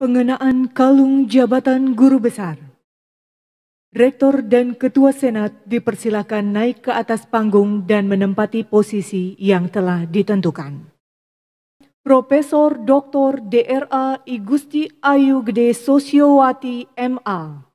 Pengenaan kalung jabatan guru besar. Rektor dan Ketua Senat dipersilakan naik ke atas panggung dan menempati posisi yang telah ditentukan. Profesor Dr. DRA Igusti Ayu Gede Sosiowati MA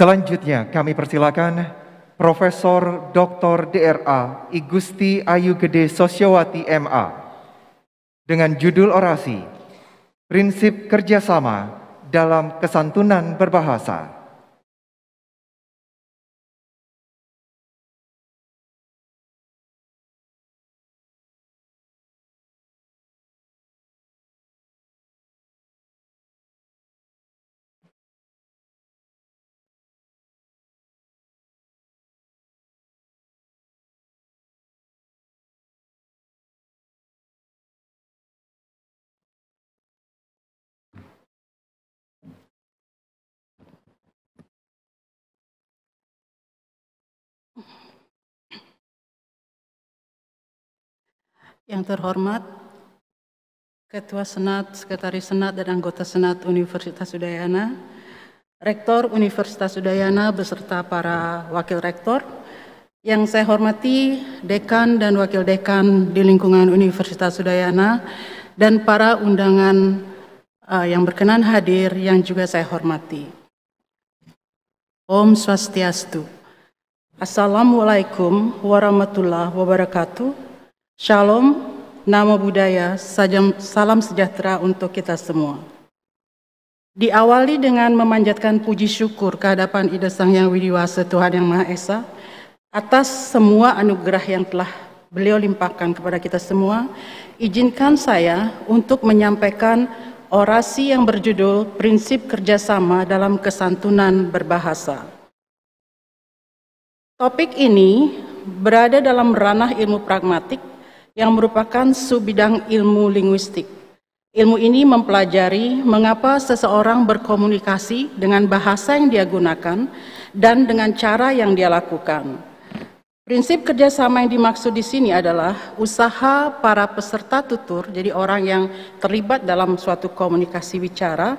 Selanjutnya kami persilakan Profesor Dr. DRA Igusti Ayu Gede Sosyawati MA dengan judul orasi Prinsip Kerjasama dalam Kesantunan Berbahasa. Yang terhormat Ketua Senat, Sekretaris Senat dan anggota Senat Universitas Udayana, Rektor Universitas Udayana beserta para wakil rektor, yang saya hormati dekan dan wakil dekan di lingkungan Universitas Udayana dan para undangan uh, yang berkenan hadir yang juga saya hormati. Om Swastiastu. Assalamualaikum warahmatullahi wabarakatuh. Shalom Nama budaya, salam sejahtera untuk kita semua. Diawali dengan memanjatkan puji syukur kehadapan Ida Sang Yang Widiwasa Tuhan Yang Maha Esa atas semua anugerah yang telah beliau limpahkan kepada kita semua. Izinkan saya untuk menyampaikan orasi yang berjudul Prinsip Kerjasama dalam Kesantunan Berbahasa. Topik ini berada dalam ranah ilmu pragmatik yang merupakan subidang ilmu linguistik. Ilmu ini mempelajari mengapa seseorang berkomunikasi dengan bahasa yang dia gunakan dan dengan cara yang dia lakukan. Prinsip kerjasama yang dimaksud di sini adalah usaha para peserta tutur, jadi orang yang terlibat dalam suatu komunikasi bicara,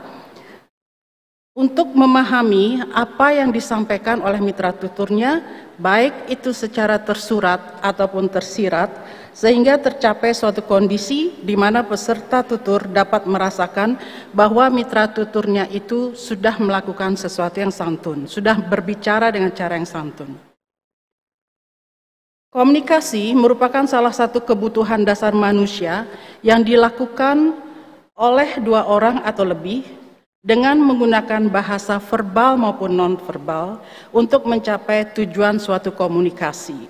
untuk memahami apa yang disampaikan oleh mitra tuturnya, baik itu secara tersurat ataupun tersirat, sehingga tercapai suatu kondisi di mana peserta tutur dapat merasakan bahwa mitra tuturnya itu sudah melakukan sesuatu yang santun, sudah berbicara dengan cara yang santun. Komunikasi merupakan salah satu kebutuhan dasar manusia yang dilakukan oleh dua orang atau lebih dengan menggunakan bahasa verbal maupun nonverbal untuk mencapai tujuan suatu komunikasi.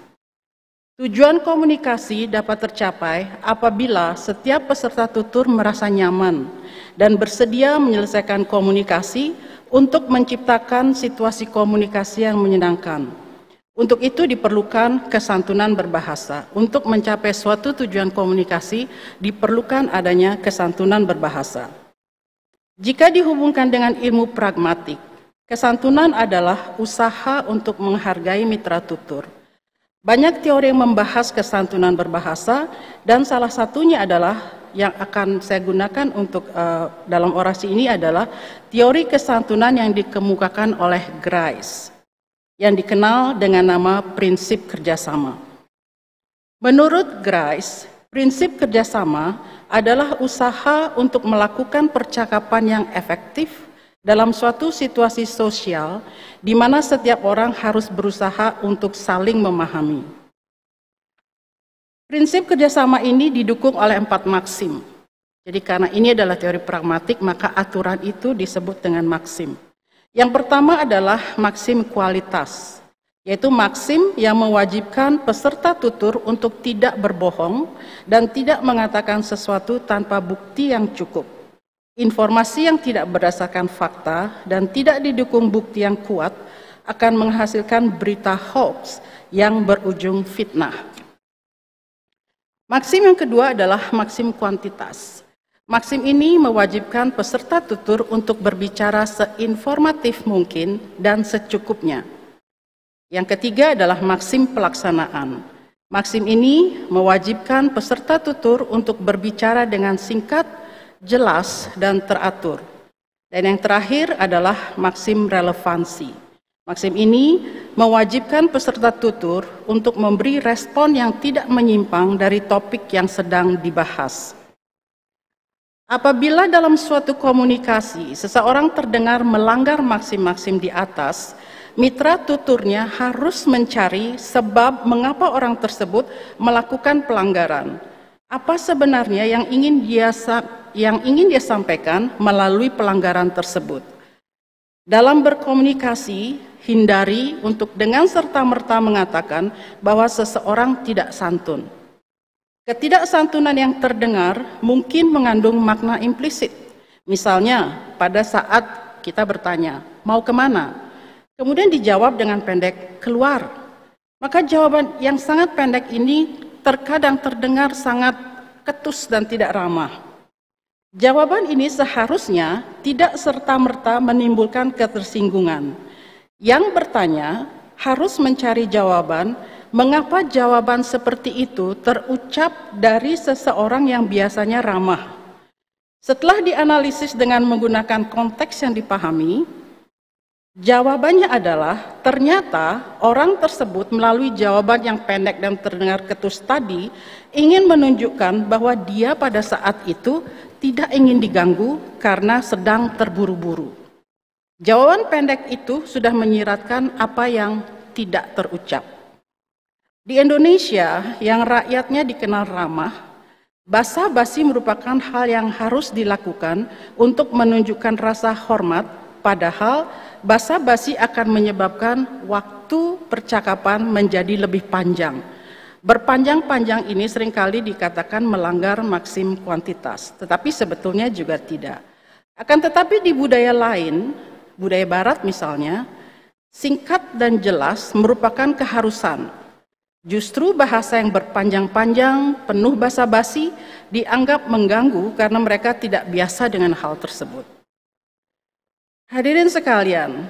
Tujuan komunikasi dapat tercapai apabila setiap peserta tutur merasa nyaman dan bersedia menyelesaikan komunikasi untuk menciptakan situasi komunikasi yang menyenangkan. Untuk itu diperlukan kesantunan berbahasa. Untuk mencapai suatu tujuan komunikasi diperlukan adanya kesantunan berbahasa. Jika dihubungkan dengan ilmu pragmatik, kesantunan adalah usaha untuk menghargai mitra tutur. Banyak teori yang membahas kesantunan berbahasa dan salah satunya adalah yang akan saya gunakan untuk uh, dalam orasi ini adalah teori kesantunan yang dikemukakan oleh Grice yang dikenal dengan nama prinsip kerjasama. Menurut Grice, Prinsip kerjasama adalah usaha untuk melakukan percakapan yang efektif dalam suatu situasi sosial di mana setiap orang harus berusaha untuk saling memahami. Prinsip kerjasama ini didukung oleh empat maksim. Jadi karena ini adalah teori pragmatik, maka aturan itu disebut dengan maksim. Yang pertama adalah maksim kualitas yaitu maksim yang mewajibkan peserta tutur untuk tidak berbohong dan tidak mengatakan sesuatu tanpa bukti yang cukup. Informasi yang tidak berdasarkan fakta dan tidak didukung bukti yang kuat akan menghasilkan berita hoax yang berujung fitnah. Maksim yang kedua adalah maksim kuantitas. Maksim ini mewajibkan peserta tutur untuk berbicara seinformatif mungkin dan secukupnya yang ketiga adalah maksim pelaksanaan. Maksim ini mewajibkan peserta tutur untuk berbicara dengan singkat, jelas, dan teratur. Dan yang terakhir adalah maksim relevansi. Maksim ini mewajibkan peserta tutur untuk memberi respon yang tidak menyimpang dari topik yang sedang dibahas. Apabila dalam suatu komunikasi seseorang terdengar melanggar maksim-maksim di atas, mitra tuturnya harus mencari sebab mengapa orang tersebut melakukan pelanggaran. Apa sebenarnya yang ingin dia yang ingin dia sampaikan melalui pelanggaran tersebut? Dalam berkomunikasi, hindari untuk dengan serta-merta mengatakan bahwa seseorang tidak santun. Ketidaksantunan yang terdengar mungkin mengandung makna implisit. Misalnya, pada saat kita bertanya, mau kemana? Kemudian dijawab dengan pendek, keluar. Maka jawaban yang sangat pendek ini terkadang terdengar sangat ketus dan tidak ramah. Jawaban ini seharusnya tidak serta-merta menimbulkan ketersinggungan. Yang bertanya harus mencari jawaban mengapa jawaban seperti itu terucap dari seseorang yang biasanya ramah. Setelah dianalisis dengan menggunakan konteks yang dipahami, Jawabannya adalah ternyata orang tersebut melalui jawaban yang pendek dan terdengar ketus tadi ingin menunjukkan bahwa dia pada saat itu tidak ingin diganggu karena sedang terburu-buru. Jawaban pendek itu sudah menyiratkan apa yang tidak terucap. Di Indonesia yang rakyatnya dikenal ramah, basa-basi merupakan hal yang harus dilakukan untuk menunjukkan rasa hormat Padahal basa-basi akan menyebabkan waktu percakapan menjadi lebih panjang. Berpanjang-panjang ini seringkali dikatakan melanggar maksim kuantitas, tetapi sebetulnya juga tidak. Akan tetapi di budaya lain, budaya barat misalnya, singkat dan jelas merupakan keharusan. Justru bahasa yang berpanjang-panjang, penuh basa-basi dianggap mengganggu karena mereka tidak biasa dengan hal tersebut. Hadirin sekalian,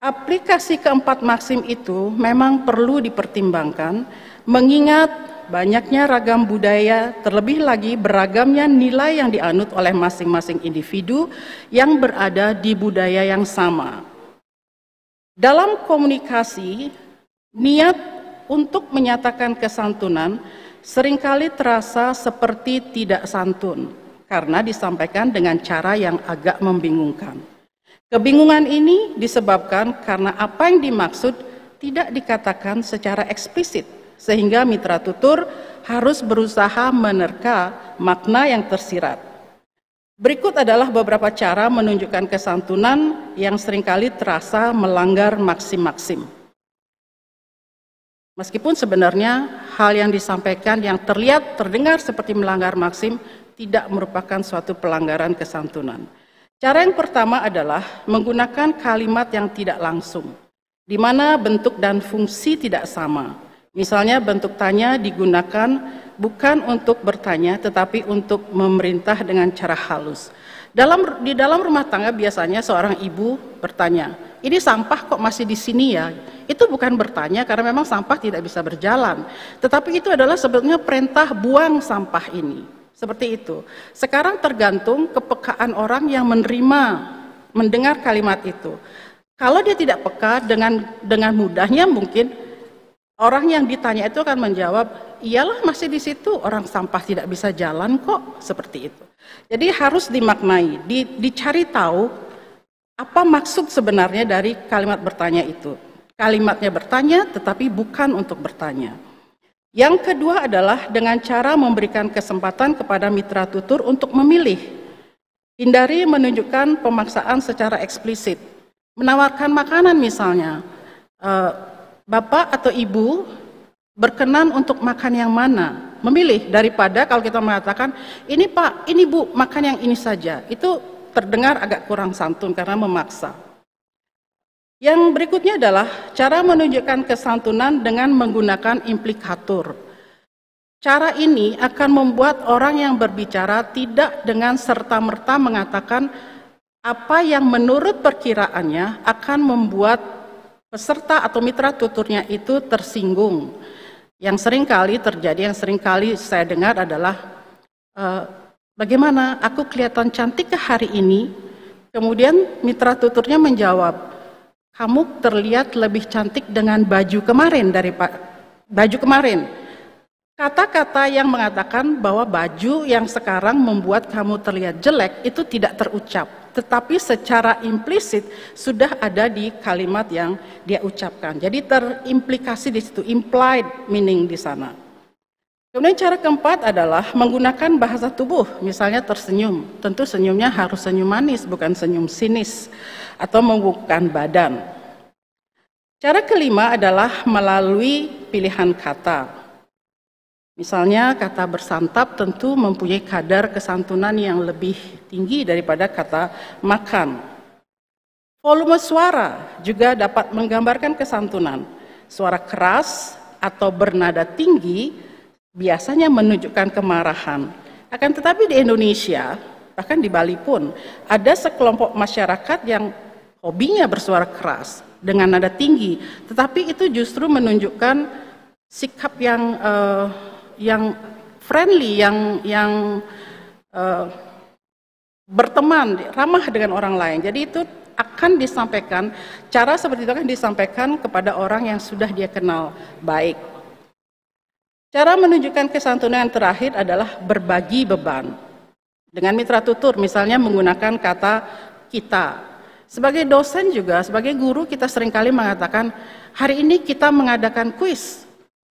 aplikasi keempat maksim itu memang perlu dipertimbangkan mengingat banyaknya ragam budaya, terlebih lagi beragamnya nilai yang dianut oleh masing-masing individu yang berada di budaya yang sama. Dalam komunikasi, niat untuk menyatakan kesantunan seringkali terasa seperti tidak santun karena disampaikan dengan cara yang agak membingungkan. Kebingungan ini disebabkan karena apa yang dimaksud tidak dikatakan secara eksplisit, sehingga mitra tutur harus berusaha menerka makna yang tersirat. Berikut adalah beberapa cara menunjukkan kesantunan yang seringkali terasa melanggar maksim-maksim. Meskipun sebenarnya hal yang disampaikan yang terlihat terdengar seperti melanggar maksim tidak merupakan suatu pelanggaran kesantunan. Cara yang pertama adalah menggunakan kalimat yang tidak langsung, di mana bentuk dan fungsi tidak sama. Misalnya bentuk tanya digunakan bukan untuk bertanya tetapi untuk memerintah dengan cara halus. Dalam di dalam rumah tangga biasanya seorang ibu bertanya, "Ini sampah kok masih di sini ya?" Itu bukan bertanya karena memang sampah tidak bisa berjalan, tetapi itu adalah sebetulnya perintah buang sampah ini. Seperti itu. Sekarang tergantung kepekaan orang yang menerima, mendengar kalimat itu. Kalau dia tidak peka dengan dengan mudahnya mungkin orang yang ditanya itu akan menjawab, "Iyalah masih di situ, orang sampah tidak bisa jalan kok." Seperti itu. Jadi harus dimaknai, di, dicari tahu apa maksud sebenarnya dari kalimat bertanya itu. Kalimatnya bertanya tetapi bukan untuk bertanya. Yang kedua adalah dengan cara memberikan kesempatan kepada mitra tutur untuk memilih. Hindari menunjukkan pemaksaan secara eksplisit. Menawarkan makanan misalnya, eh, bapak atau ibu berkenan untuk makan yang mana? Memilih daripada kalau kita mengatakan, ini pak, ini bu, makan yang ini saja. Itu terdengar agak kurang santun karena memaksa. Yang berikutnya adalah cara menunjukkan kesantunan dengan menggunakan implikatur. Cara ini akan membuat orang yang berbicara tidak dengan serta-merta mengatakan apa yang menurut perkiraannya akan membuat peserta atau mitra tuturnya itu tersinggung. Yang sering kali terjadi, yang sering kali saya dengar adalah e, bagaimana aku kelihatan cantik ke hari ini? Kemudian mitra tuturnya menjawab, kamu terlihat lebih cantik dengan baju kemarin dari Pak baju kemarin. Kata-kata yang mengatakan bahwa baju yang sekarang membuat kamu terlihat jelek itu tidak terucap, tetapi secara implisit sudah ada di kalimat yang dia ucapkan. Jadi terimplikasi di situ, implied meaning di sana. Kemudian cara keempat adalah menggunakan bahasa tubuh, misalnya tersenyum. Tentu senyumnya harus senyum manis, bukan senyum sinis atau membuka badan. Cara kelima adalah melalui pilihan kata. Misalnya kata bersantap tentu mempunyai kadar kesantunan yang lebih tinggi daripada kata makan. Volume suara juga dapat menggambarkan kesantunan. Suara keras atau bernada tinggi biasanya menunjukkan kemarahan. Akan tetapi di Indonesia, bahkan di Bali pun, ada sekelompok masyarakat yang hobinya bersuara keras dengan nada tinggi, tetapi itu justru menunjukkan sikap yang uh, yang friendly, yang yang uh, berteman, ramah dengan orang lain. Jadi itu akan disampaikan cara seperti itu akan disampaikan kepada orang yang sudah dia kenal baik. Cara menunjukkan kesantunan terakhir adalah berbagi beban. Dengan mitra tutur misalnya menggunakan kata kita. Sebagai dosen juga, sebagai guru kita seringkali mengatakan, hari ini kita mengadakan kuis.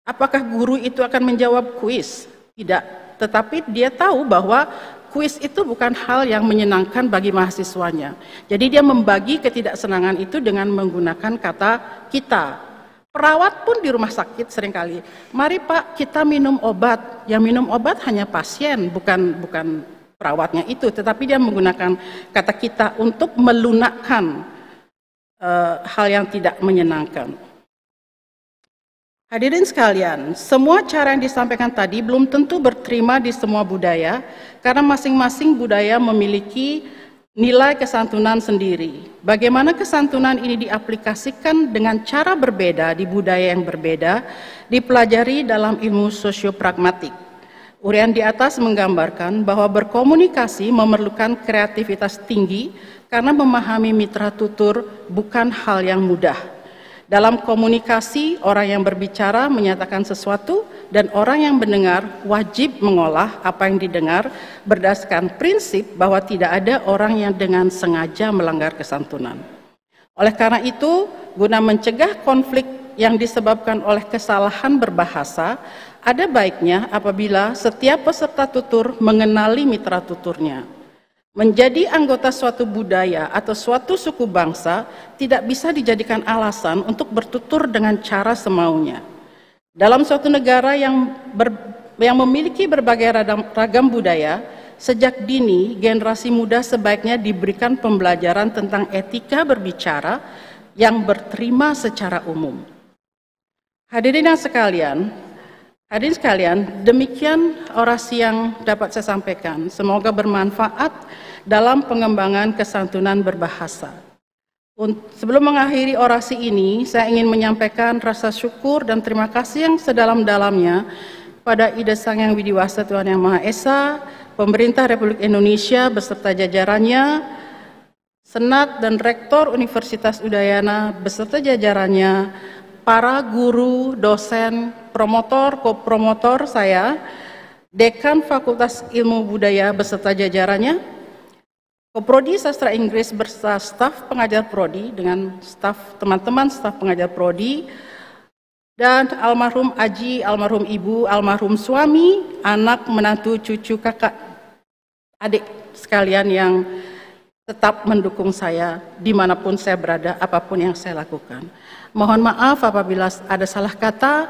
Apakah guru itu akan menjawab kuis? Tidak. Tetapi dia tahu bahwa kuis itu bukan hal yang menyenangkan bagi mahasiswanya. Jadi dia membagi ketidaksenangan itu dengan menggunakan kata kita Perawat pun di rumah sakit seringkali, mari Pak kita minum obat. Yang minum obat hanya pasien, bukan bukan perawatnya itu. Tetapi dia menggunakan kata kita untuk melunakkan e, eh, hal yang tidak menyenangkan. Hadirin sekalian, semua cara yang disampaikan tadi belum tentu berterima di semua budaya, karena masing-masing budaya memiliki nilai kesantunan sendiri. Bagaimana kesantunan ini diaplikasikan dengan cara berbeda di budaya yang berbeda, dipelajari dalam ilmu sosiopragmatik. Urian di atas menggambarkan bahwa berkomunikasi memerlukan kreativitas tinggi karena memahami mitra tutur bukan hal yang mudah. Dalam komunikasi, orang yang berbicara menyatakan sesuatu dan orang yang mendengar wajib mengolah apa yang didengar berdasarkan prinsip bahwa tidak ada orang yang dengan sengaja melanggar kesantunan. Oleh karena itu, guna mencegah konflik yang disebabkan oleh kesalahan berbahasa, ada baiknya apabila setiap peserta tutur mengenali mitra tuturnya Menjadi anggota suatu budaya atau suatu suku bangsa tidak bisa dijadikan alasan untuk bertutur dengan cara semaunya. Dalam suatu negara yang ber, yang memiliki berbagai ragam, ragam budaya, sejak dini generasi muda sebaiknya diberikan pembelajaran tentang etika berbicara yang berterima secara umum. Hadirin yang sekalian, Hadirin sekalian, demikian orasi yang dapat saya sampaikan. Semoga bermanfaat dalam pengembangan kesantunan berbahasa. Sebelum mengakhiri orasi ini, saya ingin menyampaikan rasa syukur dan terima kasih yang sedalam-dalamnya pada Ida Sang Yang Widiwasa Tuhan Yang Maha Esa, pemerintah Republik Indonesia beserta jajarannya, Senat dan Rektor Universitas Udayana beserta jajarannya, para guru, dosen, promotor, kopromotor saya, Dekan Fakultas Ilmu Budaya beserta jajarannya, Koprodi Sastra Inggris beserta staf pengajar Prodi dengan staf teman-teman staf pengajar Prodi, dan almarhum Aji, almarhum ibu, almarhum suami, anak, menantu, cucu, kakak, adik sekalian yang tetap mendukung saya dimanapun saya berada, apapun yang saya lakukan. Mohon maaf apabila ada salah kata,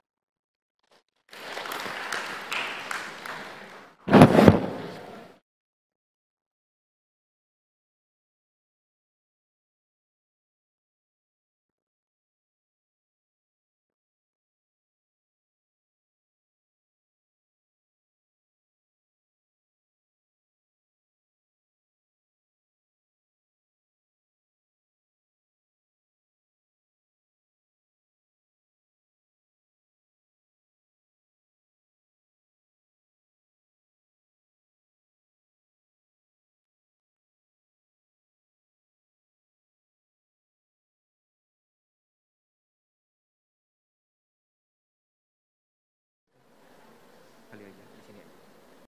还留着，一千点。